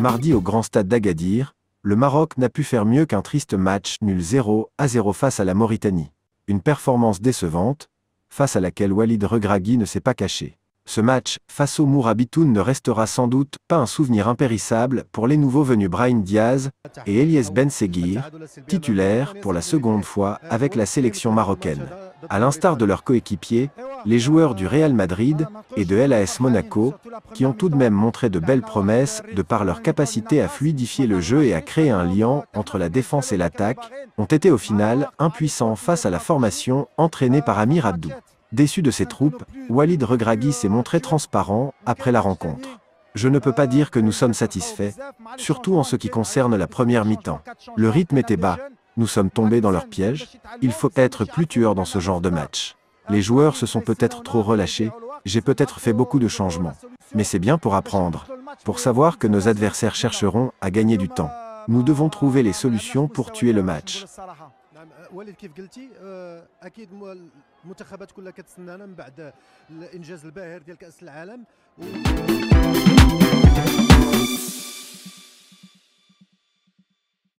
Mardi au grand stade d'Agadir, le Maroc n'a pu faire mieux qu'un triste match nul 0 à 0 face à la Mauritanie. Une performance décevante, face à laquelle Walid Regragui ne s'est pas caché. Ce match, face au Mourabitoun, ne restera sans doute pas un souvenir impérissable pour les nouveaux venus Brian Diaz et Elias Ben Seguir, titulaires pour la seconde fois avec la sélection marocaine. À l'instar de leurs coéquipiers, les joueurs du Real Madrid et de LAS Monaco, qui ont tout de même montré de belles promesses de par leur capacité à fluidifier le jeu et à créer un lien entre la défense et l'attaque, ont été au final impuissants face à la formation entraînée par Amir Abdou. Déçu de ses troupes, Walid Regragui s'est montré transparent après la rencontre. Je ne peux pas dire que nous sommes satisfaits, surtout en ce qui concerne la première mi-temps. Le rythme était bas, nous sommes tombés dans leur piège. Il faut être plus tueur dans ce genre de match. Les joueurs se sont peut-être trop relâchés. J'ai peut-être fait beaucoup de changements. Mais c'est bien pour apprendre. Pour savoir que nos adversaires chercheront à gagner du temps. Nous devons trouver les solutions pour tuer le match.